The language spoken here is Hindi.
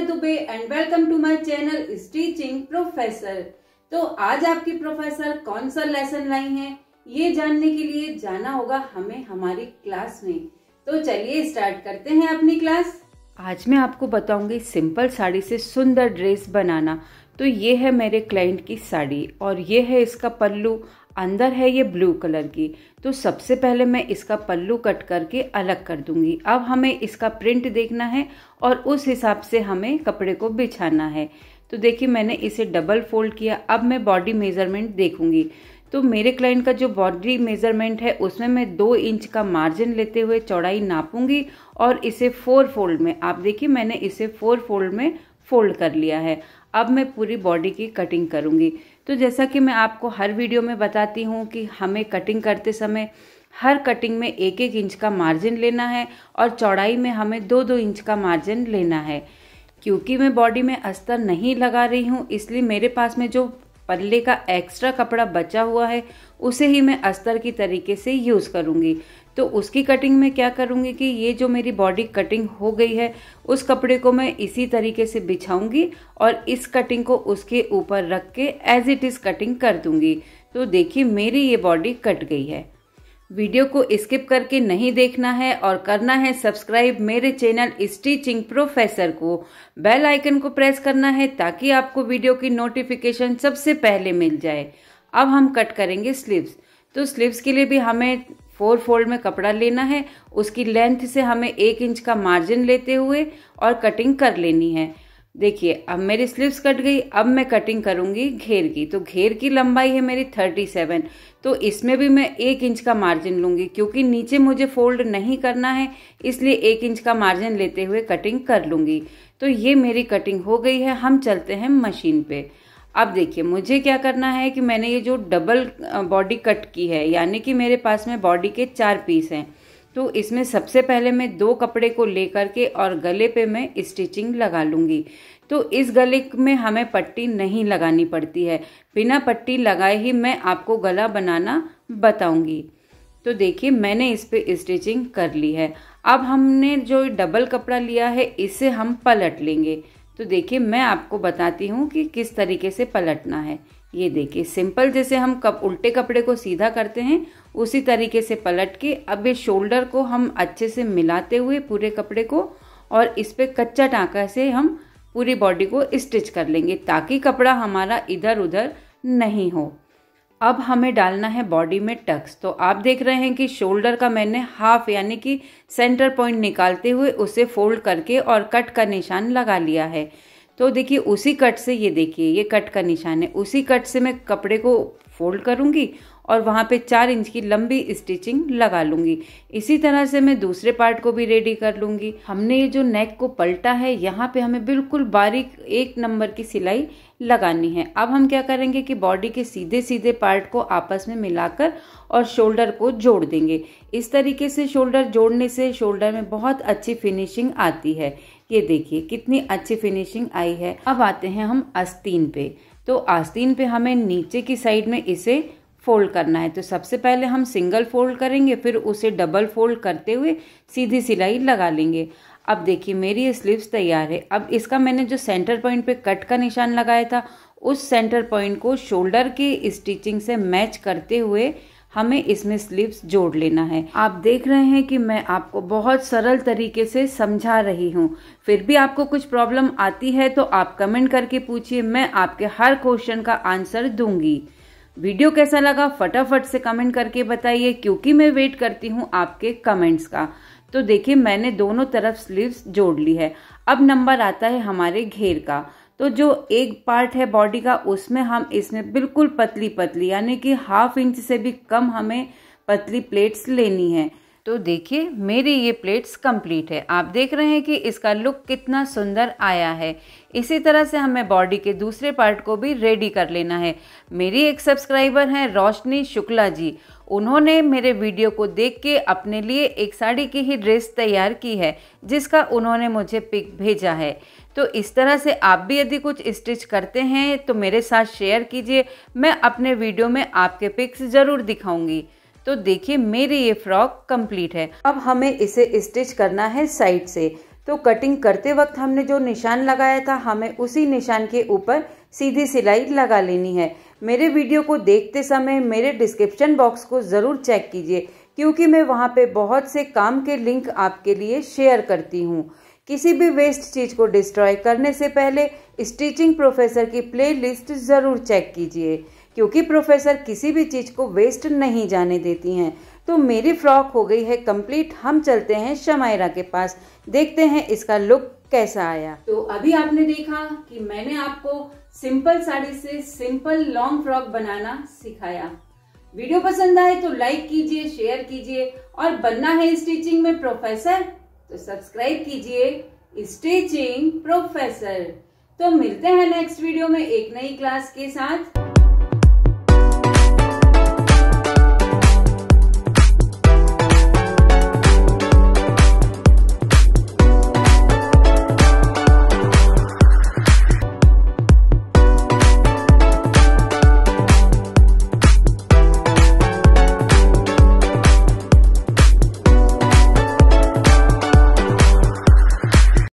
है Dubey and welcome to my channel stitching professor तो आज आपकी प्रोफेसर कौन सा लेसन लाई है ये जानने के लिए जाना होगा हमें हमारी क्लास में तो चलिए स्टार्ट करते हैं अपनी क्लास आज मैं आपको बताऊंगी सिंपल साड़ी से सुंदर ड्रेस बनाना तो ये है मेरे क्लाइंट की साड़ी और ये है इसका पल्लू अंदर है ये ब्लू कलर की तो सबसे पहले मैं इसका पल्लू कट करके अलग कर दूंगी अब हमें इसका प्रिंट देखना है और उस हिसाब से हमें कपड़े को बिछाना है तो देखिए मैंने इसे डबल फोल्ड किया अब मैं बॉडी मेज़रमेंट देखूंगी तो मेरे क्लाइंट का जो बॉडी मेज़रमेंट है उसमें मैं दो इंच का मार्जिन लेते हुए चौड़ाई नापूंगी और इसे फोर फोल्ड में आप देखिए मैंने इसे फोर फोल्ड में फोल्ड कर लिया है अब मैं पूरी बॉडी की कटिंग करूँगी तो जैसा कि मैं आपको हर वीडियो में बताती हूँ कि हमें कटिंग करते समय हर कटिंग में एक एक इंच का मार्जिन लेना है और चौड़ाई में हमें दो दो इंच का मार्जिन लेना है क्योंकि मैं बॉडी में अस्तर नहीं लगा रही हूँ इसलिए मेरे पास में जो पल्ले का एक्स्ट्रा कपड़ा बचा हुआ है उसे ही मैं अस्तर की तरीके से यूज़ करूँगी तो उसकी कटिंग में क्या करूँगी कि ये जो मेरी बॉडी कटिंग हो गई है उस कपड़े को मैं इसी तरीके से बिछाऊँगी और इस कटिंग को उसके ऊपर रख के एज इट इज़ कटिंग कर दूँगी तो देखिए मेरी ये बॉडी कट गई है वीडियो को स्किप करके नहीं देखना है और करना है सब्सक्राइब मेरे चैनल स्टीचिंग प्रोफेसर को बेल आइकन को प्रेस करना है ताकि आपको वीडियो की नोटिफिकेशन सबसे पहले मिल जाए अब हम कट करेंगे स्लीव्स तो स्लीव्स के लिए भी हमें फोर फोल्ड में कपड़ा लेना है उसकी लेंथ से हमें एक इंच का मार्जिन लेते हुए और कटिंग कर लेनी है देखिए अब मेरी स्लीव्स कट गई अब मैं कटिंग करूंगी घेर की तो घेर की लंबाई है मेरी थर्टी सेवन तो इसमें भी मैं एक इंच का मार्जिन लूंगी क्योंकि नीचे मुझे फोल्ड नहीं करना है इसलिए एक इंच का मार्जिन लेते हुए कटिंग कर लूँगी तो ये मेरी कटिंग हो गई है हम चलते हैं मशीन पे अब देखिए मुझे क्या करना है कि मैंने ये जो डबल बॉडी कट की है यानी कि मेरे पास में बॉडी के चार पीस हैं तो इसमें सबसे पहले मैं दो कपड़े को लेकर के और गले पे मैं स्टिचिंग लगा लूँगी तो इस गले में हमें पट्टी नहीं लगानी पड़ती है बिना पट्टी लगाए ही मैं आपको गला बनाना बताऊँगी तो देखिए मैंने इस पर स्टिचिंग कर ली है अब हमने जो डबल कपड़ा लिया है इसे हम पलट लेंगे तो देखिए मैं आपको बताती हूँ कि किस तरीके से पलटना है ये देखिए सिंपल जैसे हम कप उल्टे कपड़े को सीधा करते हैं उसी तरीके से पलट के अब ये शोल्डर को हम अच्छे से मिलाते हुए पूरे कपड़े को और इस पर कच्चा टाँका से हम पूरी बॉडी को स्टिच कर लेंगे ताकि कपड़ा हमारा इधर उधर नहीं हो अब हमें डालना है बॉडी में टक्स तो आप देख रहे हैं कि शोल्डर का मैंने हाफ यानी कि सेंटर पॉइंट निकालते हुए उसे फोल्ड करके और कट का निशान लगा लिया है तो देखिए उसी कट से ये देखिए ये कट का निशान है उसी कट से मैं कपड़े को फोल्ड करूँगी और वहाँ पे चार इंच की लंबी स्टिचिंग लगा लूँगी इसी तरह से मैं दूसरे पार्ट को भी रेडी कर लूँगी हमने ये जो नेक को पलटा है यहाँ पे हमें बिल्कुल बारीक एक नंबर की सिलाई लगानी है अब हम क्या करेंगे कि बॉडी के सीधे सीधे पार्ट को आपस में मिलाकर और शोल्डर को जोड़ देंगे इस तरीके से शोल्डर जोड़ने से शोल्डर में बहुत अच्छी फिनिशिंग आती है ये देखिए कितनी अच्छी फिनिशिंग आई है अब आते हैं हम आस्तीन पे तो आस्तीन पे हमें नीचे की साइड में इसे फोल्ड करना है तो सबसे पहले हम सिंगल फोल्ड करेंगे फिर उसे डबल फोल्ड करते हुए सीधी सिलाई लगा लेंगे अब देखिए मेरी ये स्लीव्स तैयार है अब इसका मैंने जो सेंटर पॉइंट पे कट का निशान लगाया था उस सेंटर पॉइंट को शोल्डर के स्टिचिंग से मैच करते हुए हमें इसमें स्लीव्स जोड़ लेना है आप देख रहे हैं कि मैं आपको बहुत सरल तरीके से समझा रही हूँ फिर भी आपको कुछ प्रॉब्लम आती है तो आप कमेंट करके पूछिए मैं आपके हर क्वेश्चन का आंसर दूंगी वीडियो कैसा लगा फटाफट से कमेंट करके बताइए क्योंकि मैं वेट करती हूँ आपके कमेंट्स का तो देखिए मैंने दोनों तरफ स्लीव्स जोड़ ली है अब नंबर आता है हमारे घेर का तो जो एक पार्ट है बॉडी का उसमें हम इसमें बिल्कुल पतली पतली यानी कि हाफ इंच से भी कम हमें पतली प्लेट्स लेनी है तो देखिए मेरी ये प्लेट्स कंप्लीट है आप देख रहे हैं कि इसका लुक कितना सुंदर आया है इसी तरह से हमें बॉडी के दूसरे पार्ट को भी रेडी कर लेना है मेरी एक सब्सक्राइबर हैं रोशनी शुक्ला जी उन्होंने मेरे वीडियो को देख के अपने लिए एक साड़ी की ही ड्रेस तैयार की है जिसका उन्होंने मुझे पिक भेजा है तो इस तरह से आप भी यदि कुछ स्टिच करते हैं तो मेरे साथ शेयर कीजिए मैं अपने वीडियो में आपके पिक्स ज़रूर दिखाऊंगी तो देखिए मेरी ये फ्रॉक कंप्लीट है अब हमें इसे स्टिच करना है साइड से तो कटिंग करते वक्त हमने जो निशान लगाया था हमें उसी निशान के ऊपर सीधी सिलाई लगा लेनी है मेरे वीडियो को देखते समय मेरे डिस्क्रिप्शन बॉक्स को ज़रूर चेक कीजिए क्योंकि मैं वहाँ पे बहुत से काम के लिंक आपके लिए शेयर करती हूँ किसी भी वेस्ट चीज़ को डिस्ट्रॉय करने से पहले स्टिचिंग प्रोफेसर की प्लेलिस्ट ज़रूर चेक कीजिए क्योंकि प्रोफेसर किसी भी चीज़ को वेस्ट नहीं जाने देती हैं तो मेरी फ्रॉक हो गई है कंप्लीट हम चलते हैं शमायरा के पास देखते हैं इसका लुक कैसा आया तो अभी आपने देखा कि मैंने आपको सिंपल साड़ी से सिंपल लॉन्ग फ्रॉक बनाना सिखाया वीडियो पसंद आए तो लाइक कीजिए शेयर कीजिए और बनना है स्टिचिंग में प्रोफेसर तो सब्सक्राइब कीजिए स्टिचिंग प्रोफेसर तो मिलते हैं नेक्स्ट वीडियो में एक नई क्लास के साथ